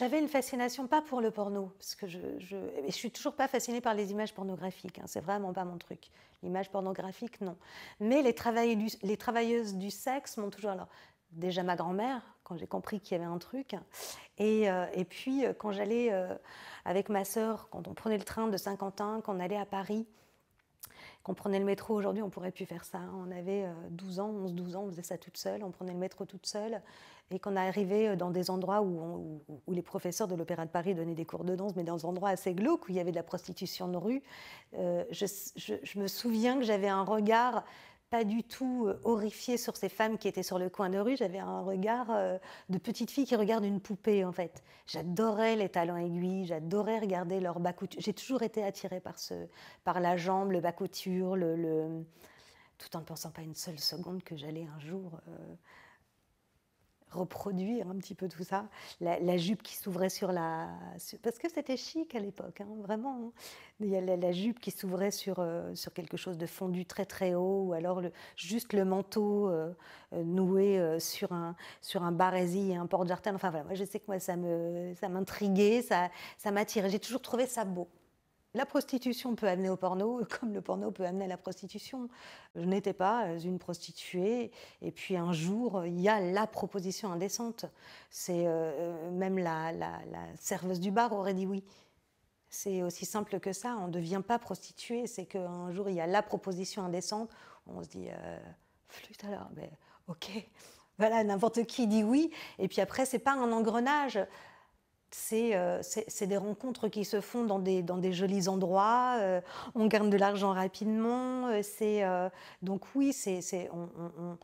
J'avais une fascination pas pour le porno, parce que je, je, suis toujours pas fascinée par les images pornographiques, hein, c'est vraiment pas mon truc. L'image pornographique, non. Mais les, travailleuses du, les travailleuses du sexe m'ont toujours. Alors, déjà ma grand-mère, quand j'ai compris qu'il y avait un truc. Et, euh, puis, euh, quand j'allais euh, avec ma sœur, quand on prenait le train de Saint-Quentin, qu'on allait à Paris, qu'on prenait le métro aujourd'hui, on pourrait plus faire ça. Hein. On avait 12 euh, ans, 11-12 ans, on faisait ça toute seule, on prenait le métro toute seule. Et qu'on est arrivé euh, dans des endroits où, les professeurs de l'Opéra de Paris donnaient des cours de danse, mais dans des endroits assez glauques où il y avait de la prostitution de rue, euh, je, me souviens que j'avais un regard pas du tout euh, horrifiée sur ces femmes qui étaient sur le coin de rue. J'avais un regard euh, de petite fille qui regarde une poupée, en fait. J'adorais les talons aiguilles, j'adorais regarder leur bas couture. J'ai toujours été attirée par, ce, par la jambe, le bas couture, le, tout en ne pensant pas une seule seconde que j'allais un jour. Euh, reproduire un petit peu tout ça. La, jupe qui s'ouvrait sur la... Parce que c'était chic à l'époque, hein, vraiment. Hein. Il y a la, jupe qui s'ouvrait sur, euh, sur quelque chose de fondu très très haut, ou alors juste le manteau euh, euh, noué sur un, sur un barési et un porte-jartel. Enfin voilà, moi je sais que moi ça m'intriguait, ça, ça m'attirait. J'ai toujours trouvé ça beau. La prostitution peut amener au porno, comme le porno peut amener à la prostitution. Je n'étais pas une prostituée, et puis un jour, il y a la proposition indécente. C'est euh, euh, même la, serveuse du bar aurait dit oui. C'est aussi simple que ça. On ne devient pas prostituée. C'est qu'un jour, il y a la proposition indécente. On se dit, euh, flûte alors, mais ok. Voilà, n'importe qui dit oui. Et puis après, c'est pas un engrenage. Euh, c'est des rencontres qui se font dans des, dans des jolis endroits, euh, on gagne de l'argent rapidement, euh, donc oui, c'est on,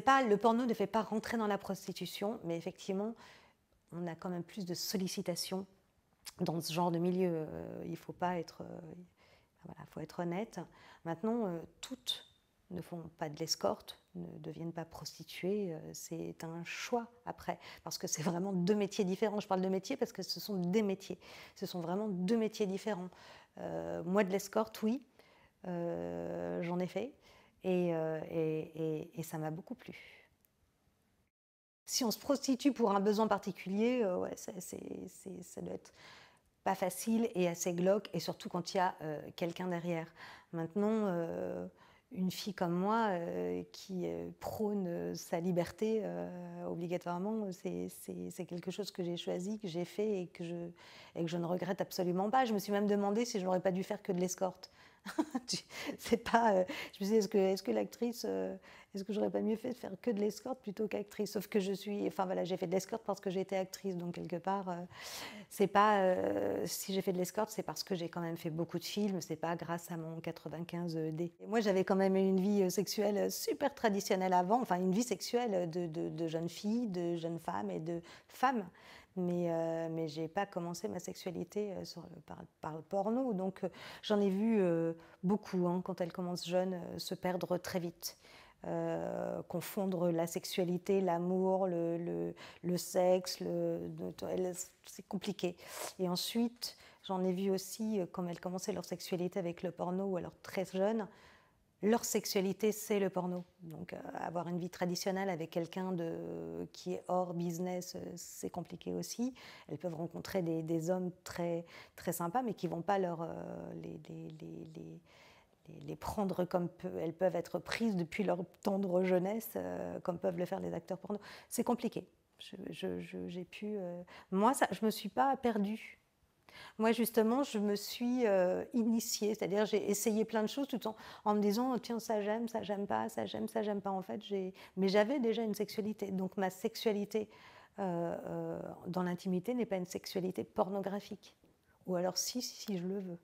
pas le porno ne fait pas rentrer dans la prostitution, mais effectivement, on a quand même plus de sollicitations dans ce genre de milieu, il faut pas être voilà, faut être honnête. Maintenant, toutes ne font pas de l'escorte, ne deviennent pas prostituées, euh, c'est un choix après, parce que c'est vraiment deux métiers différents. Je parle de métiers parce que ce sont des métiers, ce sont vraiment deux métiers différents. Euh, moi, de l'escorte, oui, euh, j'en ai fait, et, ça m'a beaucoup plu. Si on se prostitue pour un besoin particulier, ouais, ça, ça doit être pas facile et assez glauque, et surtout quand il y a quelqu'un derrière. Maintenant, une fille comme moi euh, qui euh, prône euh, sa liberté obligatoirement, c'est quelque chose que j'ai choisi, que j'ai fait et que, je, et que je ne regrette absolument pas. Je me suis même demandé si je n'aurais pas dû faire que de l'escorte. c'est pas, euh, je me disais, est-ce que, est que l'actrice, euh, est-ce que j'aurais pas mieux fait de faire que de l'escorte plutôt qu'actrice Sauf que je suis, enfin voilà, j'ai fait de l'escorte parce que j'étais actrice, donc quelque part, euh, c'est pas, si j'ai fait de l'escorte, c'est parce que j'ai quand même fait beaucoup de films, c'est pas grâce à mon 95D. moi, j'avais quand même une vie sexuelle super traditionnelle avant, enfin une vie sexuelle de, de, de jeune fille, de jeune femme et de femme, mais, je euh, mais pas commencé ma sexualité euh, par, le porno. Donc euh, j'en ai vu beaucoup hein, quand elles commencent jeunes se perdre très vite. confondre la sexualité, l'amour, le, le, le, sexe, c'est compliqué. Et ensuite, j'en ai vu aussi, comme elles commençaient leur sexualité avec le porno ou alors très jeunes, leur sexualité, c'est le porno. Donc, euh, avoir une vie traditionnelle avec quelqu'un de, qui est hors business, euh, c'est compliqué aussi. Elles peuvent rencontrer des, hommes très, très sympas, mais qui vont pas leur, euh, les, les, les, les, prendre comme elles peuvent être prises depuis leur tendre jeunesse, comme peuvent le faire les acteurs porno. C'est compliqué. Je, je, ne pu, moi, ça, je me suis pas perdue moi, justement, je me suis euh, initiée, c'est-à-dire j'ai essayé plein de choses tout en, en me disant oh, tiens, ça j'aime, ça j'aime pas, ça j'aime, ça j'aime pas. En fait, j'ai... mais j'avais déjà une sexualité. Donc ma sexualité euh, euh, dans l'intimité n'est pas une sexualité pornographique. Ou alors si, si je le veux.